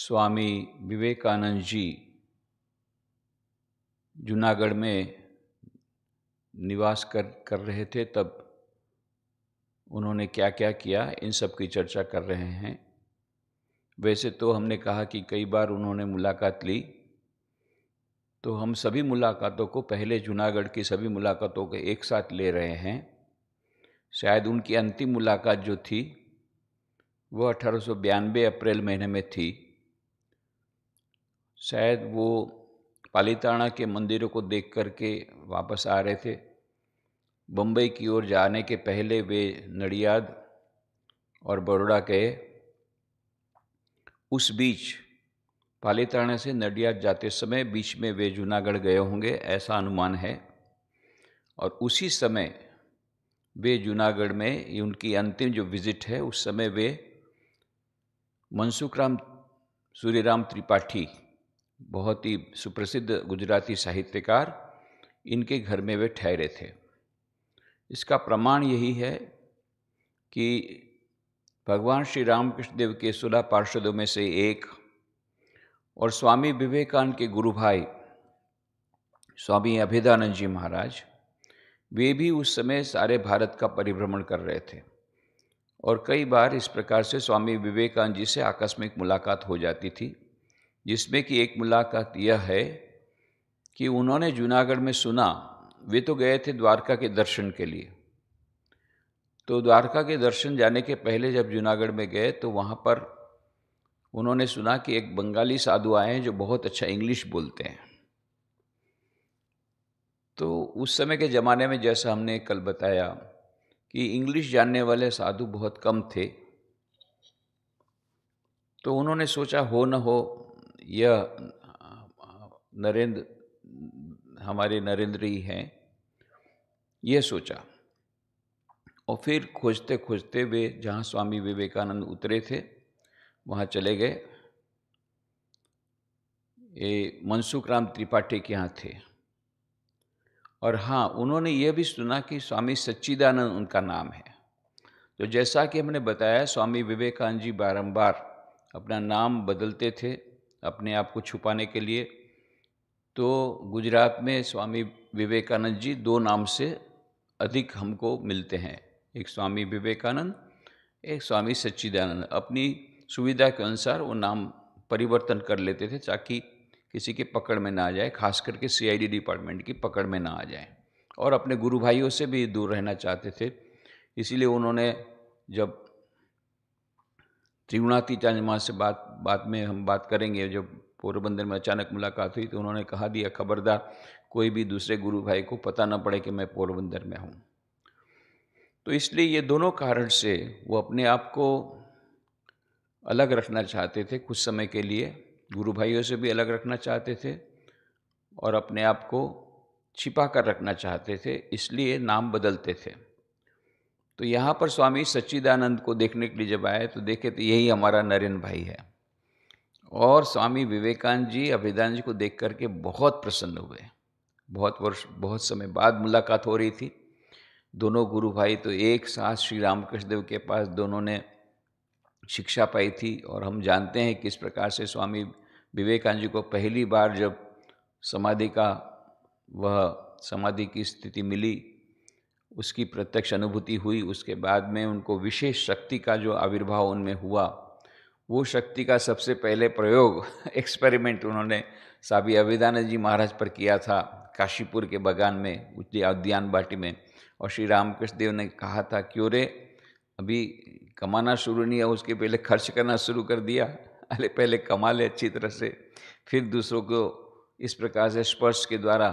स्वामी विवेकानंद जी जूनागढ़ में निवास कर कर रहे थे तब उन्होंने क्या क्या किया इन सब की चर्चा कर रहे हैं वैसे तो हमने कहा कि कई बार उन्होंने मुलाकात ली तो हम सभी मुलाकातों को पहले जूनागढ़ की सभी मुलाकातों को एक साथ ले रहे हैं शायद उनकी अंतिम मुलाकात जो थी वो अठारह अप्रैल महीने में थी शायद वो पालीताना के मंदिरों को देख करके वापस आ रहे थे बम्बई की ओर जाने के पहले वे नडियाद और बड़ोड़ा गए उस बीच पालीताना से नडियाद जाते समय बीच में वे जूनागढ़ गए होंगे ऐसा अनुमान है और उसी समय वे जूनागढ़ में उनकी अंतिम जो विज़िट है उस समय वे मनसुखराम सूर्यराम त्रिपाठी बहुत ही सुप्रसिद्ध गुजराती साहित्यकार इनके घर में वे ठहरे थे इसका प्रमाण यही है कि भगवान श्री रामकृष्ण देव के सुलह पार्षदों में से एक और स्वामी विवेकानंद के गुरु भाई स्वामी अभिदानंद जी महाराज वे भी उस समय सारे भारत का परिभ्रमण कर रहे थे और कई बार इस प्रकार से स्वामी विवेकानंद जी से आकस्मिक मुलाकात हो जाती थी जिसमें कि एक मुलाकात यह है कि उन्होंने जूनागढ़ में सुना वे तो गए थे द्वारका के दर्शन के लिए तो द्वारका के दर्शन जाने के पहले जब जूनागढ़ में गए तो वहाँ पर उन्होंने सुना कि एक बंगाली साधु आए हैं जो बहुत अच्छा इंग्लिश बोलते हैं तो उस समय के ज़माने में जैसा हमने कल बताया कि इंग्लिश जानने वाले साधु बहुत कम थे तो उन्होंने सोचा हो न हो यह नरेंद्र हमारे नरेंद्र ही हैं ये सोचा और फिर खोजते खोजते वे जहाँ स्वामी विवेकानंद उतरे थे वहाँ चले गए ये मनसुख राम त्रिपाठी के यहाँ थे और हाँ उन्होंने ये भी सुना कि स्वामी सच्चिदानंद उनका नाम है तो जैसा कि हमने बताया स्वामी विवेकानंद जी बारंबार अपना नाम बदलते थे अपने आप को छुपाने के लिए तो गुजरात में स्वामी विवेकानंद जी दो नाम से अधिक हमको मिलते हैं एक स्वामी विवेकानंद एक स्वामी सच्चिदानंद अपनी सुविधा के अनुसार वो नाम परिवर्तन कर लेते थे ताकि किसी के पकड़ में ना आ जाए खास करके सीआईडी डिपार्टमेंट की पकड़ में ना आ जाए और अपने गुरु भाइयों से भी दूर रहना चाहते थे इसीलिए उन्होंने जब त्रिगुणाती चांदमा से बात बाद में हम बात करेंगे जब पोरबंदर में अचानक मुलाकात हुई तो उन्होंने कहा दिया खबरदार कोई भी दूसरे गुरु भाई को पता ना पड़े कि मैं पोरबंदर में हूँ तो इसलिए ये दोनों कारण से वो अपने आप को अलग रखना चाहते थे कुछ समय के लिए गुरु भाइयों से भी अलग रखना चाहते थे और अपने आप को छिपा कर रखना चाहते थे इसलिए नाम बदलते थे तो यहाँ पर स्वामी सच्चिदानंद को देखने के लिए जब आए तो देखे तो यही हमारा नरेंद्र भाई है और स्वामी विवेकानंद जी अभिदान जी को देख करके बहुत प्रसन्न हुए बहुत वर्ष बहुत समय बाद मुलाकात हो रही थी दोनों गुरु भाई तो एक साथ श्री रामकृष्ण देव के पास दोनों ने शिक्षा पाई थी और हम जानते हैं किस प्रकार से स्वामी विवेकानंद जी को पहली बार जब समाधि का वह समाधि की स्थिति मिली उसकी प्रत्यक्ष अनुभूति हुई उसके बाद में उनको विशेष शक्ति का जो आविर्भाव उनमें हुआ वो शक्ति का सबसे पहले प्रयोग एक्सपेरिमेंट उन्होंने साबी अविदान जी महाराज पर किया था काशीपुर के बगान में उद्यान बाटी में और श्री रामकृष्ण देव ने कहा था क्यों रे अभी कमाना शुरू नहीं है उसके पहले खर्च करना शुरू कर दिया अरे पहले कमा ले अच्छी तरह से फिर दूसरों को इस प्रकार से स्पर्श के द्वारा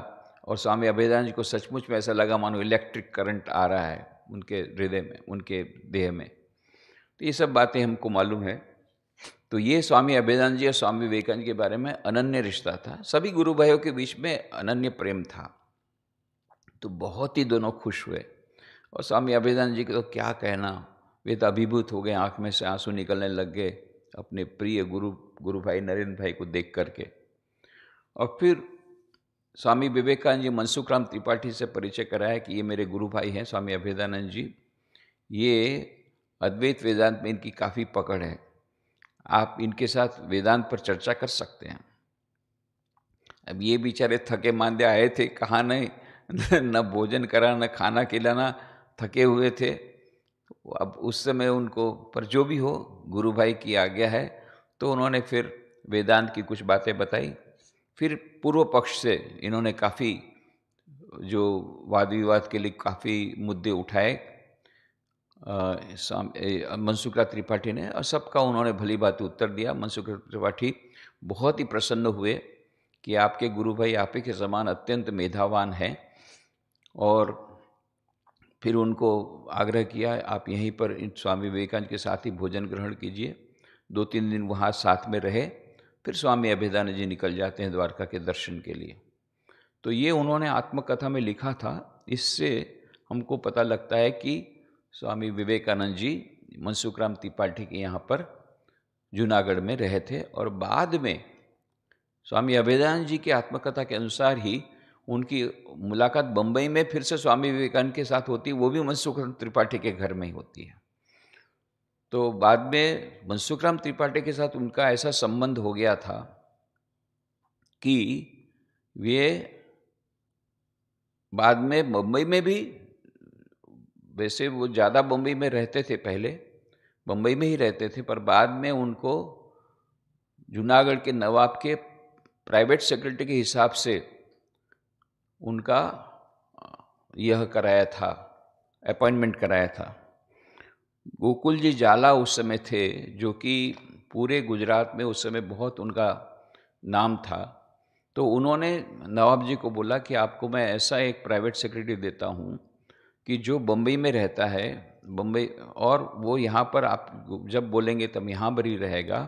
और स्वामी अभेदान जी को सचमुच में ऐसा लगा मानो इलेक्ट्रिक करंट आ रहा है उनके हृदय में उनके देह में तो ये सब बातें हमको मालूम है तो ये स्वामी अभेदान जी और स्वामी विवेकानंद के बारे में अनन्य रिश्ता था सभी गुरु भाइयों के बीच में अनन्य प्रेम था तो बहुत ही दोनों खुश हुए और स्वामी अभेदान जी को तो क्या कहना वे तो अभिभूत हो गए आँख में से आंसू निकलने लग गए अपने प्रिय गुरु गुरु भाई नरेंद्र भाई को देख करके और फिर स्वामी विवेकानंद जी मनसुख राम त्रिपाठी से परिचय कराया कि ये मेरे गुरु भाई हैं स्वामी अभेदानंद जी ये अद्वैत वेदांत में इनकी काफ़ी पकड़ है आप इनके साथ वेदांत पर चर्चा कर सकते हैं अब ये बेचारे थके मांदे आए थे कहाँ नहीं न भोजन करा न खाना खिलाना थके हुए थे अब उस समय उनको पर जो भी हो गुरु भाई की आज्ञा है तो उन्होंने फिर वेदांत की कुछ बातें बताई फिर पूर्व पक्ष से इन्होंने काफ़ी जो वाद विवाद के लिए काफ़ी मुद्दे उठाए मनसुखा त्रिपाठी ने और सबका उन्होंने भली बात उत्तर दिया मनसुखा त्रिपाठी बहुत ही प्रसन्न हुए कि आपके गुरु भाई आप ही के समान अत्यंत मेधावान हैं और फिर उनको आग्रह किया आप यहीं पर स्वामी विवेकानंद के साथ ही भोजन ग्रहण कीजिए दो तीन दिन वहाँ साथ में रहे फिर स्वामी अभिदान जी निकल जाते हैं द्वारका के दर्शन के लिए तो ये उन्होंने आत्मकथा में लिखा था इससे हमको पता लगता है कि स्वामी विवेकानंद जी मनसुख राम त्रिपाठी के यहाँ पर जूनागढ़ में रहे थे और बाद में स्वामी अभेदानंद जी की आत्मकथा के अनुसार ही उनकी मुलाकात बम्बई में फिर से स्वामी विवेकानंद के साथ होती है वो भी मनसुख राम त्रिपाठी के घर में ही होती है तो बाद में मनसुख राम त्रिपाठी के साथ उनका ऐसा संबंध हो गया था कि वे बाद में मुंबई में भी वैसे वो ज़्यादा बम्बई में रहते थे पहले बम्बई में ही रहते थे पर बाद में उनको जूनागढ़ के नवाब के प्राइवेट सेक्रेटरी के हिसाब से उनका यह कराया था अपॉइंटमेंट कराया था गोकुल जी जाला उस समय थे जो कि पूरे गुजरात में उस समय बहुत उनका नाम था तो उन्होंने नवाब जी को बोला कि आपको मैं ऐसा एक प्राइवेट सेक्रेटरी देता हूँ कि जो बम्बई में रहता है बम्बई और वो यहाँ पर आप जब बोलेंगे तब यहाँ पर ही रहेगा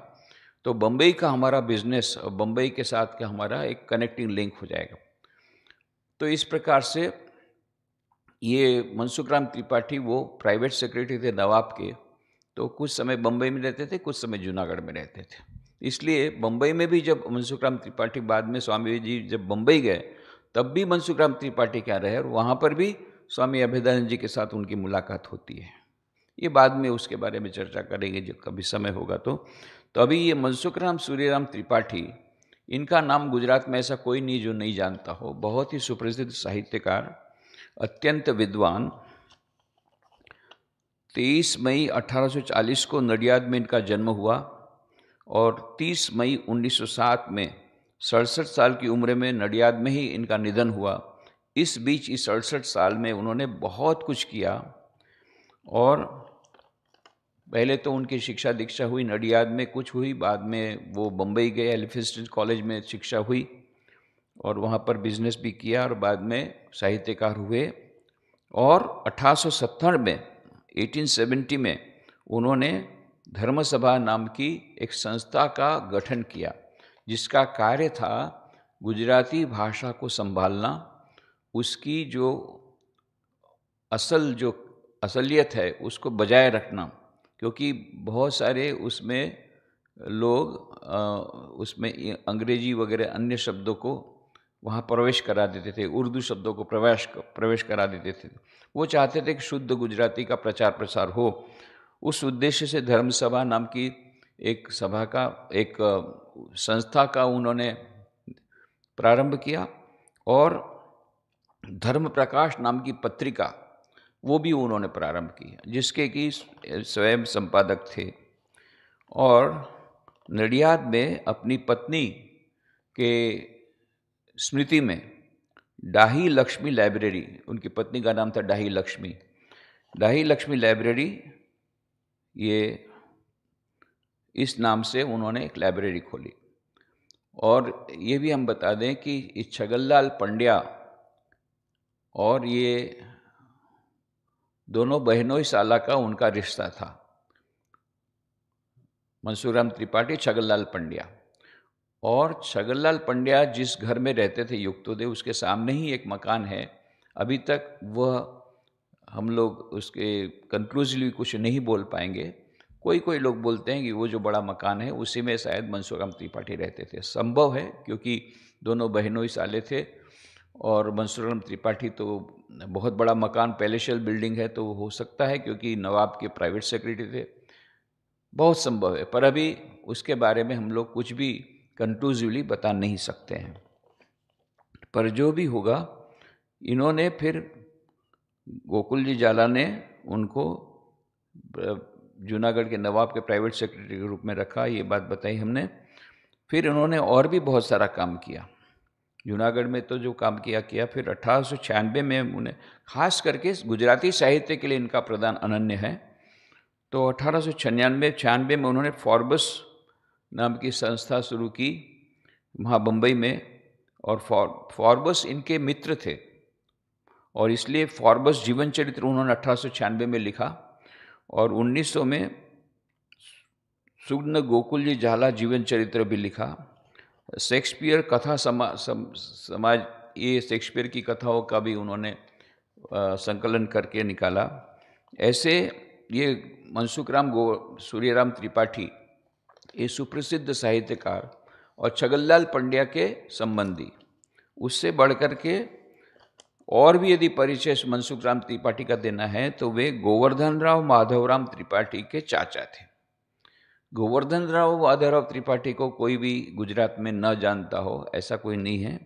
तो बम्बई का हमारा बिजनेस बम्बई के साथ का हमारा एक कनेक्टिंग लिंक हो जाएगा तो इस प्रकार से ये मनसुख राम त्रिपाठी वो प्राइवेट सेक्रेटरी थे नवाब के तो कुछ समय बम्बई में रहते थे कुछ समय जूनागढ़ में रहते थे इसलिए बम्बई में भी जब मनसुख राम त्रिपाठी बाद में स्वामी जी जब बम्बई गए तब भी मनसुख राम त्रिपाठी क्या रहे और वहाँ पर भी स्वामी अभेदानंद जी के साथ उनकी मुलाकात होती है ये बाद में उसके बारे में चर्चा करेंगे जब कभी समय होगा तो तो अभी ये मनसुख राम सूर्यराम त्रिपाठी इनका नाम गुजरात में ऐसा कोई नहीं जो नहीं जानता हो बहुत ही सुप्रसिद्ध साहित्यकार अत्यंत विद्वान 23 मई 1840 को नडियाद में इनका जन्म हुआ और 30 मई 1907 में सड़सठ साल की उम्र में नडियाद में ही इनका निधन हुआ इस बीच इस सड़सठ साल में उन्होंने बहुत कुछ किया और पहले तो उनकी शिक्षा दीक्षा हुई नडियाद में कुछ हुई बाद में वो बम्बई गए एलिफिस्टन कॉलेज में शिक्षा हुई और वहाँ पर बिजनेस भी किया और बाद में साहित्यकार हुए और अठारह में 1870 में उन्होंने धर्मसभा नाम की एक संस्था का गठन किया जिसका कार्य था गुजराती भाषा को संभालना उसकी जो असल जो असलियत है उसको बजाय रखना क्योंकि बहुत सारे उसमें लोग उसमें अंग्रेजी वगैरह अन्य शब्दों को वहाँ प्रवेश करा देते थे उर्दू शब्दों को प्रवेश प्रवेश करा देते थे वो चाहते थे कि शुद्ध गुजराती का प्रचार प्रसार हो उस उद्देश्य से धर्म सभा नाम की एक सभा का एक संस्था का उन्होंने प्रारंभ किया और धर्म प्रकाश नाम की पत्रिका वो भी उन्होंने प्रारंभ की जिसके कि स्वयं संपादक थे और नडियाद में अपनी पत्नी के स्मृति में डाही लक्ष्मी लाइब्रेरी उनकी पत्नी का नाम था डाही लक्ष्मी डाही लक्ष्मी लाइब्रेरी ये इस नाम से उन्होंने एक लाइब्रेरी खोली और ये भी हम बता दें कि इस छगनलाल पंड्या और ये दोनों बहनों साला का उनका रिश्ता था मंसूराम त्रिपाठी छगनलाल पंड्या और छगनलाल पंड्या जिस घर में रहते थे युक्तोदय उसके सामने ही एक मकान है अभी तक वह हम लोग उसके कंक्लूजिवली कुछ नहीं बोल पाएंगे कोई कोई लोग बोलते हैं कि वो जो बड़ा मकान है उसी में शायद मनसूराम त्रिपाठी रहते थे संभव है क्योंकि दोनों बहनों ही साले थे और मंसूराम त्रिपाठी तो बहुत बड़ा मकान पैलेशियल बिल्डिंग है तो हो सकता है क्योंकि नवाब के प्राइवेट सेक्रेटरी थे बहुत संभव है पर अभी उसके बारे में हम लोग कुछ भी कंक्लूसिवली बता नहीं सकते हैं पर जो भी होगा इन्होंने फिर गोकुल जी जाला ने उनको जूनागढ़ के नवाब के प्राइवेट सेक्रेटरी के रूप में रखा ये बात बताई हमने फिर उन्होंने और भी बहुत सारा काम किया जूनागढ़ में तो जो काम किया किया फिर अठारह में उन्हें खास करके गुजराती साहित्य के लिए इनका प्रदान अनन्य है तो अठारह सौ छियानवे छियानवे में उन्होंने फॉर्बस नाम की संस्था शुरू की वहाँ बम्बई में और फॉर्बस इनके मित्र थे और इसलिए फॉर्बस जीवन चरित्र उन्होंने अठारह में लिखा और 1900 में सुग्न गोकुल जी झाला जीवन चरित्र भी लिखा शेक्सपियर कथा समा, सम, समाज ये शेक्सपियर की कथाओं का भी उन्होंने आ, संकलन करके निकाला ऐसे ये मनसुख राम गो सूर्यराम त्रिपाठी ये सुप्रसिद्ध साहित्यकार और छगनलाल पंड्या के संबंधी उससे बढ़कर के और भी यदि परिचय मनसुख राम त्रिपाठी का देना है तो वे गोवर्धन राव माधवराम त्रिपाठी के चाचा थे गोवर्धन राव माधवराव त्रिपाठी को कोई भी गुजरात में न जानता हो ऐसा कोई नहीं है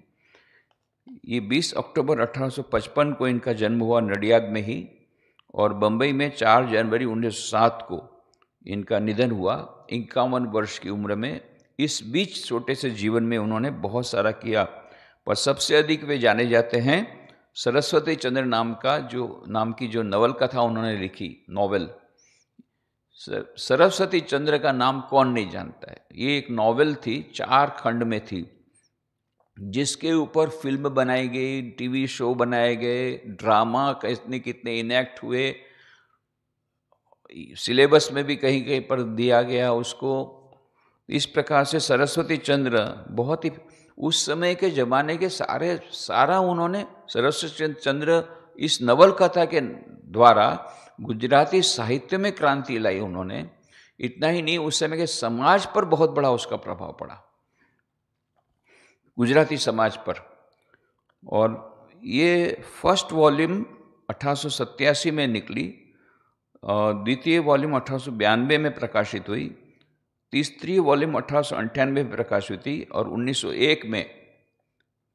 ये 20 अक्टूबर 1855 को इनका जन्म हुआ नडियाद में ही और बम्बई में 4 जनवरी 1907 को इनका निधन हुआ इक्यावन वर्ष की उम्र में इस बीच छोटे से जीवन में उन्होंने बहुत सारा किया पर सबसे अधिक वे जाने जाते हैं सरस्वती चंद्र नाम का जो नाम की जो नवल कथा उन्होंने लिखी नॉवेल सरस्वती चंद्र का नाम कौन नहीं जानता है ये एक नॉवल थी चार खंड में थी जिसके ऊपर फिल्म बनाई गई टीवी शो बनाए गए ड्रामा कितने कितने इनेक्ट हुए सिलेबस में भी कहीं कहीं पर दिया गया उसको इस प्रकार से सरस्वती चंद्र बहुत ही उस समय के ज़माने के सारे सारा उन्होंने सरस्वती चंद्र इस नवल कथा के द्वारा गुजराती साहित्य में क्रांति लाई उन्होंने इतना ही नहीं उस समय के समाज पर बहुत बड़ा उसका प्रभाव पड़ा गुजराती समाज पर और ये फर्स्ट वॉल्यूम अठारह में निकली द्वितीय वॉल्यूम अठारह में प्रकाशित हुई तीसरी वॉल्यूम अठारह में प्रकाशित हुई और 1901 में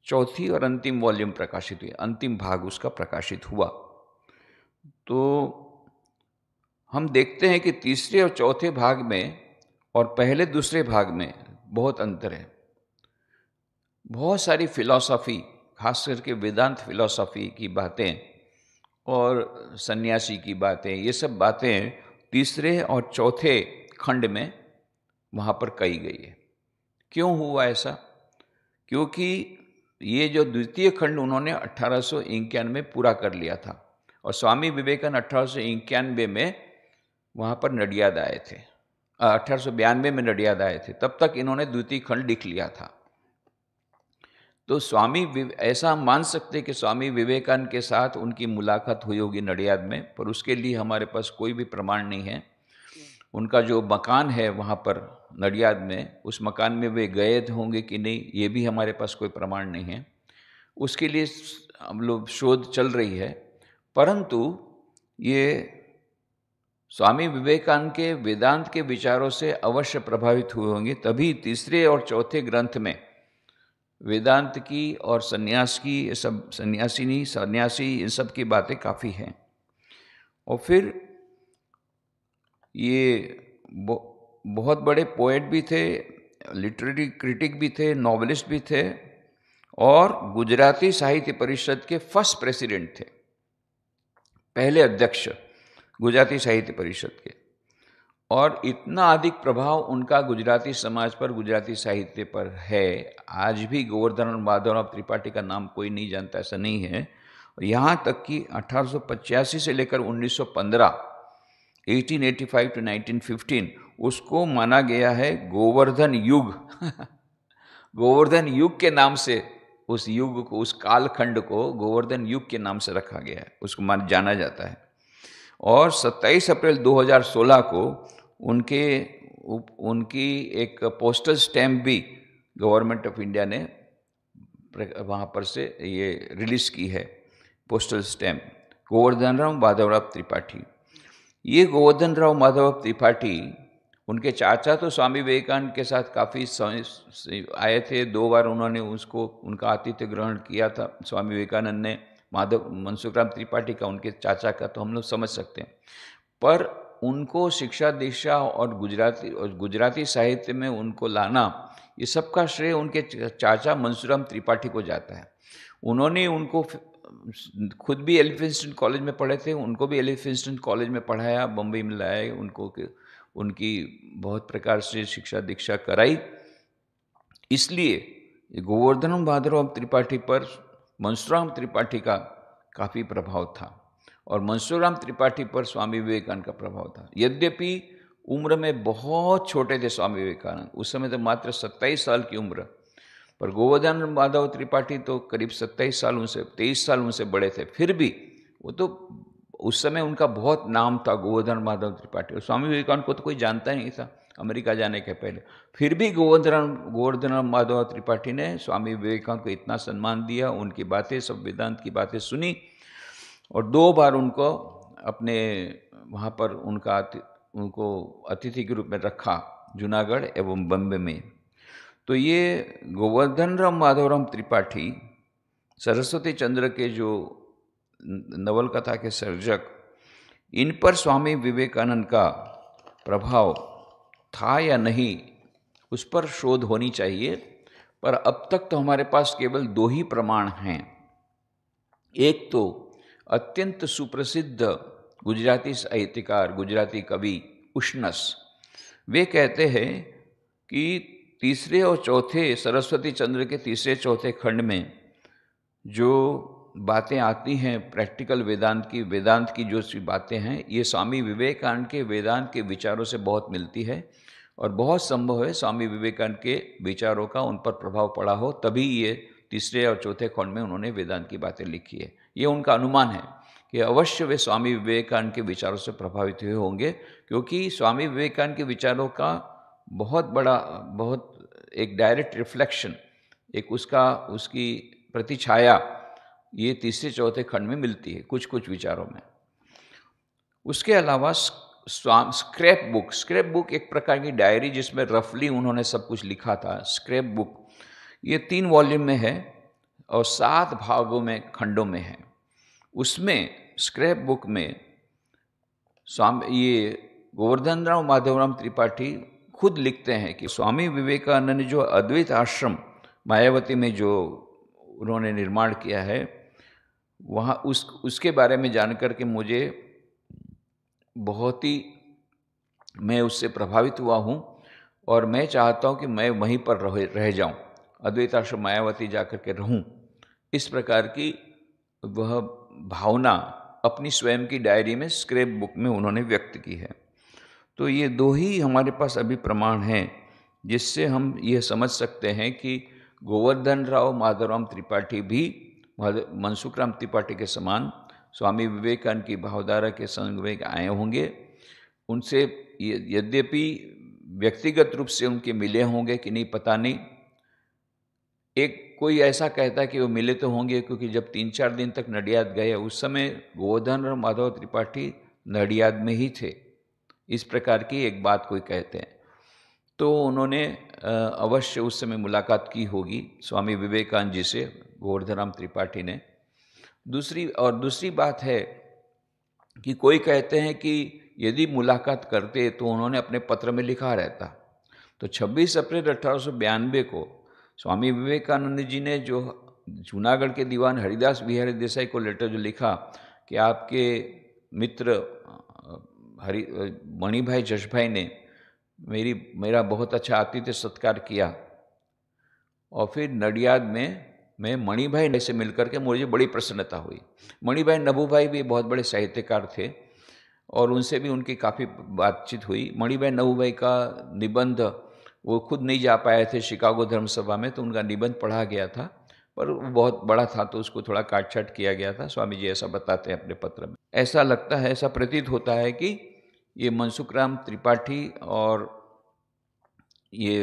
चौथी और अंतिम वॉल्यूम प्रकाशित हुई अंतिम भाग उसका प्रकाशित हुआ तो हम देखते हैं कि तीसरे और चौथे भाग में और पहले दूसरे भाग में बहुत अंतर है बहुत सारी फिलॉसफी खास करके वेदांत फिलॉसफी की बातें और सन्यासी की बातें ये सब बातें तीसरे और चौथे खंड में वहाँ पर कही गई है क्यों हुआ ऐसा क्योंकि ये जो द्वितीय खंड उन्होंने अठारह में पूरा कर लिया था और स्वामी विवेकानंद अठारह में वहाँ पर नडियाद आए थे अठारह में नडियाद आए थे तब तक इन्होंने द्वितीय खंड लिख लिया था तो स्वामी ऐसा हम मान सकते कि स्वामी विवेकानंद के साथ उनकी मुलाकात हुई होगी नडियाद में पर उसके लिए हमारे पास कोई भी प्रमाण नहीं है उनका जो मकान है वहाँ पर नडियाद में उस मकान में वे गए तो होंगे कि नहीं ये भी हमारे पास कोई प्रमाण नहीं है उसके लिए हम लोग शोध चल रही है परंतु ये स्वामी विवेकानंद के वेदांत के विचारों से अवश्य प्रभावित हुए होंगे तभी तीसरे और चौथे ग्रंथ में वेदांत की और सन्यास की ये सब सन्यासी नहीं सन्यासी इन सब की बातें काफ़ी हैं और फिर ये बहुत बड़े पोएट भी थे लिटरेरी क्रिटिक भी थे नॉवलिस्ट भी थे और गुजराती साहित्य परिषद के फर्स्ट प्रेसिडेंट थे पहले अध्यक्ष गुजराती साहित्य परिषद के और इतना अधिक प्रभाव उनका गुजराती समाज पर गुजराती साहित्य पर है आज भी गोवर्धन माधवराव त्रिपाठी का नाम कोई नहीं जानता ऐसा नहीं है यहाँ तक कि अठारह से लेकर 1915 1885 टू 1915 उसको माना गया है गोवर्धन युग गोवर्धन युग के नाम से उस युग को उस कालखंड को गोवर्धन युग के नाम से रखा गया है उसको जाना जाता है और 27 अप्रैल 2016 को उनके उनकी एक पोस्टल स्टैम्प भी गवर्नमेंट ऑफ इंडिया ने वहाँ पर से ये रिलीज़ की है पोस्टल स्टैम्प गोवर्धन राव माधवराव त्रिपाठी ये गोवर्धन राव माधव त्रिपाठी उनके चाचा तो स्वामी विवेकानंद के साथ काफ़ी आए थे दो बार उन्होंने उसको उनका आतिथ्य ग्रहण किया था स्वामी विवेकानंद ने माधव मनसुख राम त्रिपाठी का उनके चाचा का तो हम लोग समझ सकते हैं पर उनको शिक्षा दीक्षा और गुजराती और गुजराती साहित्य में उनको लाना ये सबका श्रेय उनके चाचा मंसूराम त्रिपाठी को जाता है उन्होंने उनको खुद भी एलिफिंस्टन कॉलेज में पढ़े थे उनको भी एलिफिंस्टन कॉलेज में पढ़ाया बम्बई में लाए उनको उनकी बहुत प्रकार से शिक्षा दीक्षा कराई इसलिए गोवर्धन भादुराव त्रिपाठी पर मंसूराम त्रिपाठी का काफ़ी प्रभाव था और मंसूराम त्रिपाठी पर स्वामी विवेकानंद का प्रभाव था यद्यपि उम्र में बहुत छोटे थे स्वामी विवेकानंद उस समय तो मात्र सत्ताईस साल की उम्र पर गोवर्धन माधव त्रिपाठी तो करीब सत्ताईस साल उनसे तेईस साल उनसे बड़े थे फिर भी वो तो उस समय उनका बहुत नाम था गोवर्धन माधव त्रिपाठी और स्वामी विवेकानंद को तो कोई जानता नहीं था अमेरिका जाने के पहले फिर भी गोवर्धन गोवर्धन माधव त्रिपाठी ने स्वामी विवेकानंद को इतना सम्मान दिया उनकी बातें सब वेदांत की बातें सुनी और दो बार उनको अपने वहाँ पर उनका उनको अतिथि के रूप में रखा जूनागढ़ एवं बम्बे में तो ये गोवर्धन राम माधवराम त्रिपाठी सरस्वती चंद्र के जो नवलकथा के सर्जक इन पर स्वामी विवेकानंद का प्रभाव था या नहीं उस पर शोध होनी चाहिए पर अब तक तो हमारे पास केवल दो ही प्रमाण हैं एक तो अत्यंत सुप्रसिद्ध गुजराती साहित्यकार गुजराती कवि उष्णस वे कहते हैं कि तीसरे और चौथे सरस्वती चंद्र के तीसरे चौथे खंड में जो बातें आती हैं प्रैक्टिकल वेदांत की वेदांत की जो बातें हैं ये स्वामी विवेकानंद के वेदांत के विचारों से बहुत मिलती है और बहुत संभव है स्वामी विवेकानंद के विचारों का उन पर प्रभाव पड़ा हो तभी ये तीसरे और चौथे खंड में उन्होंने वेदांत की बातें लिखी है ये उनका अनुमान है कि अवश्य वे स्वामी विवेकानंद के विचारों से प्रभावित हुए होंगे क्योंकि स्वामी विवेकानंद के विचारों का बहुत बड़ा बहुत एक डायरेक्ट रिफ्लेक्शन एक उसका उसकी प्रतिछाया ये तीसरे चौथे खंड में मिलती है कुछ कुछ विचारों में उसके अलावा स्वाम स्क्रैप बुक स्क्रैप बुक एक प्रकार की डायरी जिसमें रफली उन्होंने सब कुछ लिखा था स्क्रैप बुक ये तीन वॉल्यूम में है और सात भागों में खंडों में है उसमें स्क्रैप बुक में स्वामी ये गोवर्धन राव माधवराम त्रिपाठी खुद लिखते हैं कि स्वामी विवेकानंद ने जो अद्वैत आश्रम मायावती में जो उन्होंने निर्माण किया है वहाँ उस उसके बारे में जानकर के मुझे बहुत ही मैं उससे प्रभावित हुआ हूँ और मैं चाहता हूँ कि मैं वहीं पर रह रह जाऊँ अद्वैत आश्रम मायावती जा कर के रहूँ इस प्रकार की वह भावना अपनी स्वयं की डायरी में स्क्रैप बुक में उन्होंने व्यक्त की है तो ये दो ही हमारे पास अभी प्रमाण हैं जिससे हम यह समझ सकते हैं कि गोवर्धन राव माधवराम त्रिपाठी भी मनसुख राम त्रिपाठी के समान स्वामी विवेकानंद की भावधारा के संग में आए होंगे उनसे यद्यपि व्यक्तिगत रूप से उनके मिले होंगे कि नहीं पता नहीं एक कोई ऐसा कहता है कि वो मिले तो होंगे क्योंकि जब तीन चार दिन तक नडियाद गए उस समय गोवर्धन और माधव त्रिपाठी नडियाद में ही थे इस प्रकार की एक बात कोई कहते हैं तो उन्होंने अवश्य उस समय मुलाकात की होगी स्वामी विवेकानंद जी से राम त्रिपाठी ने दूसरी और दूसरी बात है कि कोई कहते हैं कि यदि मुलाकात करते तो उन्होंने अपने पत्र में लिखा रहता तो 26 अप्रैल अठारह को स्वामी विवेकानंद जी ने जो जूनागढ़ के दीवान हरिदास बिहारी देसाई को लेटर जो लिखा कि आपके मित्र हरि मणि भाई जश भाई ने मेरी मेरा बहुत अच्छा आतिथ्य सत्कार किया और फिर नडियाद में मैं मणि भाई से मिलकर के मुझे बड़ी प्रसन्नता हुई मणि भाई नभू भाई भी बहुत बड़े साहित्यकार थे और उनसे भी उनकी काफ़ी बातचीत हुई मणि भाई नभू भाई का निबंध वो खुद नहीं जा पाए थे शिकागो धर्म सभा में तो उनका निबंध पढ़ा गया था पर वो बहुत बड़ा था तो उसको थोड़ा काट छाट किया गया था स्वामी जी ऐसा बताते हैं अपने पत्र में ऐसा लगता है ऐसा प्रतीत होता है कि ये मनसुख राम त्रिपाठी और ये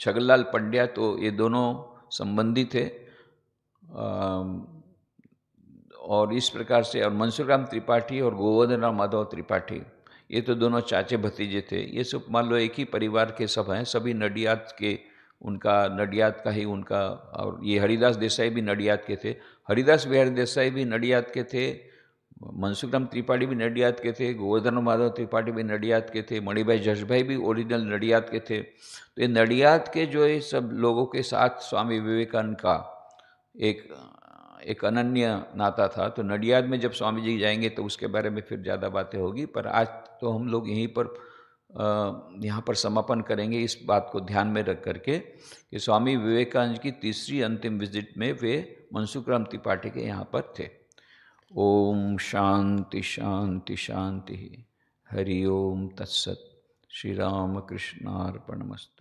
छगनलाल पंड्या तो ये दोनों संबंधी थे और इस प्रकार से और मनसुख राम त्रिपाठी और गोवर्धन राम माधव त्रिपाठी ये तो दोनों चाचे भतीजे थे ये सब मान लो एक ही परिवार के सब हैं सभी नडियात के उनका नडियात का ही उनका और ये हरिदास देसाई भी नडियात के थे हरिदास बिहारी देसाई भी नडियात के थे मनसुखराम त्रिपाठी भी नडियात के थे गोवर्धन माधव त्रिपाठी भी नडियात के थे मणिभाई जशभाई भी ओरिजिनल नडियात के थे तो ये नडियात के जो ये सब लोगों के साथ स्वामी विवेकानंद का एक एक अनन्य नाता था तो नडियाद में जब स्वामी जी जाएंगे तो उसके बारे में फिर ज़्यादा बातें होगी पर आज तो हम लोग यहीं पर यहाँ पर समापन करेंगे इस बात को ध्यान में रख करके कि स्वामी विवेकानंद की तीसरी अंतिम विजिट में वे मनसुख राम त्रिपाठी के यहाँ पर थे ओम शांति शांति शांति हरि ओम तत्सत श्री राम कृष्णार्पणमस्त